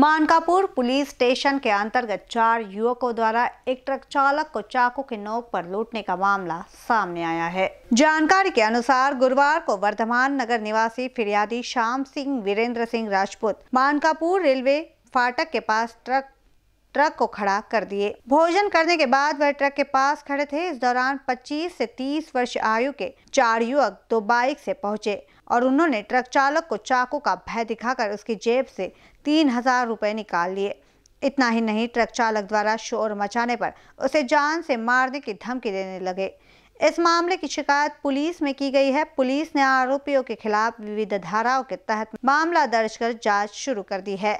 Mankapur police station के अंतर्गत चार युवकों द्वारा एक ट्रक चालक को चाकू के नोक पर लूटने का मामला सामने आया है जानकारी के अनुसार गुरुवार को वर्धमान नगर निवासी फिरियादी श्याम सिंह वीरेंद्र सिंह राजपूत मानकापुर रेलवे फाटक के पास ट्रक ट्रक को खड़ा कर दिए भोजन करने के बाद वह ट्रक के पास खड़े थे इस दौरान 25 से 30 वर्ष आयु के चार युवक दो बाइक से पहुंचे और उन्होंने ट्रक चालक को चाकू का भय दिखाकर उसकी जेब से तीन हजार रूपए निकाल लिए इतना ही नहीं ट्रक चालक द्वारा शोर मचाने पर उसे जान से मारने की धमकी देने लगे इस मामले की शिकायत पुलिस में की गई है पुलिस ने आरोपियों के खिलाफ विविध धाराओं के तहत मामला दर्ज कर जांच शुरू कर दी है